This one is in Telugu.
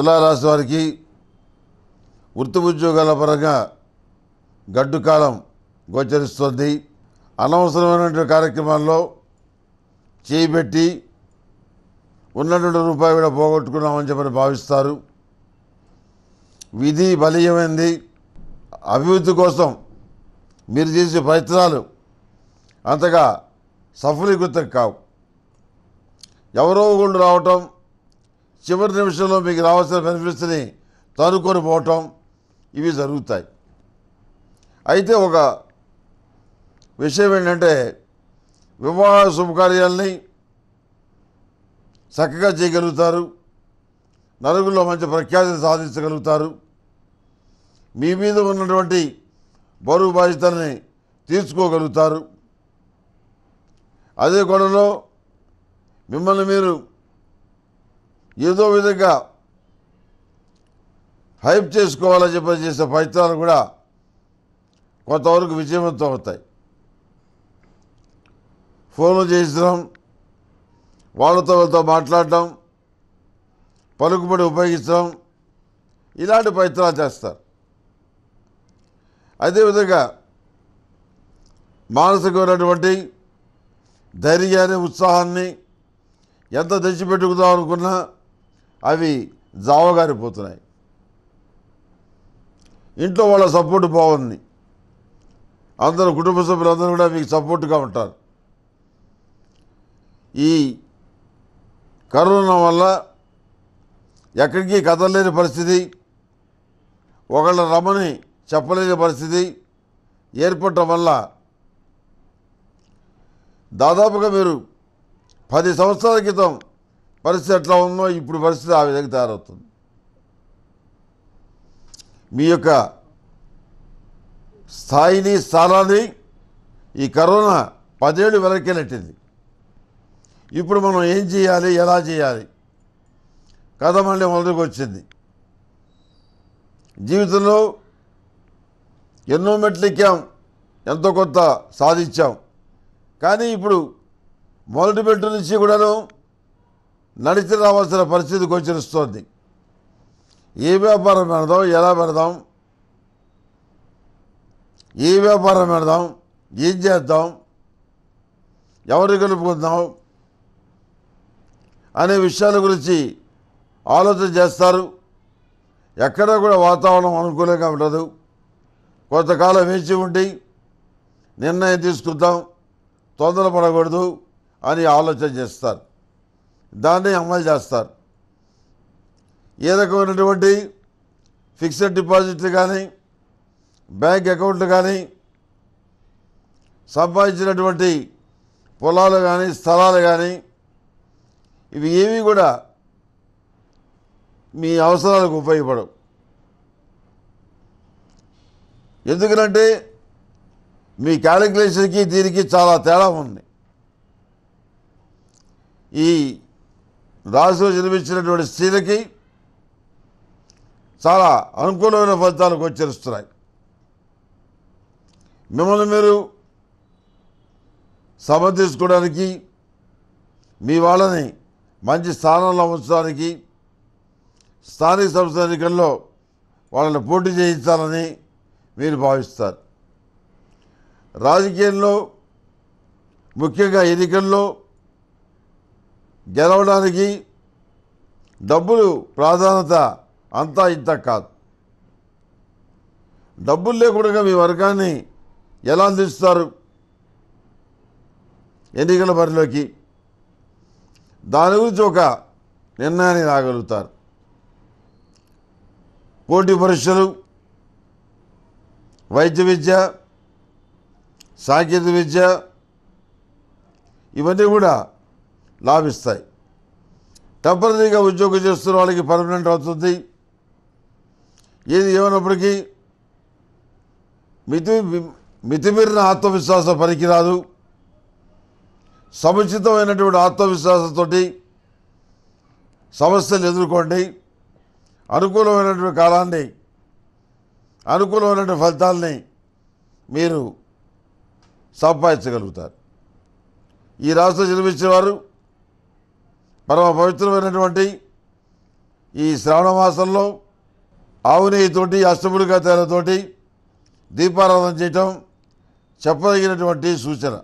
తులారాశి వారికి వృత్తి ఉద్యోగాల పరంగా గడ్డు కాలం గోచరిస్తుంది అనవసరమైనటువంటి కార్యక్రమాల్లో చేయిబెట్టి ఉన్నటువంటి రూపాయి కూడా పోగొట్టుకున్నామని చెప్పని భావిస్తారు విధి బలీయమైంది అభివృద్ధి కోసం మీరు చేసే ప్రయత్నాలు అంతగా సఫలీకృతం కావు ఎవరో గుండు రావటం చివరి నిమిషంలో మీకు రావాల్సిన బెనిఫిట్స్ని తనుకొని పోవటం ఇవి జరుగుతాయి అయితే ఒక విషయం ఏంటంటే వివాహ శుభకార్యాలని చక్కగా చేయగలుగుతారు నలుగురిలో మంచి ప్రఖ్యాతిని సాధించగలుగుతారు మీ మీద ఉన్నటువంటి బరువు బాధ్యతల్ని తీర్చుకోగలుగుతారు అదే గొడవలో మిమ్మల్ని మీరు ఏదో విధంగా హైప్ చేసుకోవాలని చెప్పి చేసే ప్రయత్నాలు కూడా కొంతవరకు విజయవంతం అవుతాయి ఫోన్లు చేసినాం వాళ్ళతో వాళ్ళతో మాట్లాడడం పలుకుబడి ఉపయోగించడం ఇలాంటి ప్రయత్నాలు చేస్తారు అదేవిధంగా మానసికమైనటువంటి ధైర్యాన్ని ఉత్సాహాన్ని ఎంత తెచ్చిపెట్టుకుందాం అనుకున్నా అవి జావగారిపోతున్నాయి ఇంట్లో వాళ్ళ సపోర్ట్ బాగుంది అందరూ కుటుంబ సభ్యులందరూ కూడా మీకు సపోర్ట్గా ఉంటారు ఈ కరోనా వల్ల ఎక్కడికి కదలలేని పరిస్థితి ఒకళ్ళ రమని చెప్పలేని పరిస్థితి ఏర్పడటం వల్ల దాదాపుగా మీరు పది సంవత్సరాల క్రితం పరిస్థితి ఎట్లా ఉందో ఇప్పుడు పరిస్థితి ఆ విధంగా తయారవుతుంది మీ యొక్క స్థాయిని స్థానాన్ని ఈ కరోనా పదేళ్ళు నెట్టింది ఇప్పుడు మనం ఏం చేయాలి ఎలా చేయాలి కథ మళ్ళీ మొదటికి వచ్చింది జీవితంలో ఎన్నో మెట్లెక్కాం ఎంతో కొంత సాధించాం కానీ ఇప్పుడు మొదటి మెట్టు నుంచి కూడాను నడిచి రావాల్సిన పరిస్థితి గోచరిస్తోంది ఏ వ్యాపారం పెడదాం ఎలా పెడదాం ఏ వ్యాపారం పెడదాం ఏం చేద్దాం ఎవరిని గెలుపుకుందాం అనే విషయాల గురించి ఆలోచన చేస్తారు ఎక్కడా కూడా వాతావరణం అనుకూలంగా ఉండదు కొంతకాలం వేచి ఉండి నిర్ణయం తీసుకుందాం తొందరపడకూడదు అని ఆలోచన చేస్తారు దాన్ని అమలు చేస్తారు ఏ రకమైనటువంటి ఫిక్స్డ్ డిపాజిట్లు కానీ బ్యాంక్ అకౌంట్లు కానీ సంపాదించినటువంటి పొలాలు కానీ స్థలాలు కానీ ఇవి ఏవి కూడా మీ అవసరాలకు ఉపయోగపడవు ఎందుకంటే మీ క్యాలిక్యులేషన్కి దీనికి చాలా తేడా ఉంది ఈ రాశిలో జన్మించినటువంటి స్త్రీలకి చాలా అనుకూలమైన ఫలితాలు గోచరిస్తున్నాయి మిమ్మల్ని మీరు సమర్థించుకోవడానికి మీ వాళ్ళని మంచి స్థానంలో ఉంచడానికి స్థానిక సంస్థ ఎన్నికల్లో వాళ్ళని పోటీ చేయించాలని మీరు భావిస్తారు రాజకీయంలో ముఖ్యంగా ఎన్నికల్లో గెలవడానికి డబ్బులు ప్రాధాన్యత అంతా ఇంత కాదు డబ్బులు లేకుండా మీ వర్గాన్ని ఎలా అందిస్తారు ఎన్నికల బరిలోకి దాని గురించి ఒక నిర్ణయాన్ని రాగలుగుతారు పోటీ పరీక్షలు వైద్య విద్య సాంకేతిక విద్య ఇవన్నీ కూడా లాభిస్తాయి టెంపరీగా ఉద్యోగం చేస్తున్న వాళ్ళకి పర్మనెంట్ అవుతుంది ఏది ఏమైనప్పటికీ మితి మితిమీరిన ఆత్మవిశ్వాసం పనికిరాదు సముచితమైనటువంటి ఆత్మవిశ్వాసంతో సమస్యలు ఎదుర్కోండి అనుకూలమైనటువంటి కాలాన్ని అనుకూలమైనటువంటి ఫలితాలని మీరు సంపాదించగలుగుతారు ఈ రాష్ట్రం జన్మించిన వారు పరమ పవిత్రమైనటువంటి ఈ శ్రావణ మాసంలో ఆవు అష్టముడిగా తేలతోటి దీపారాధన చేయటం చెప్పదగినటువంటి సూచన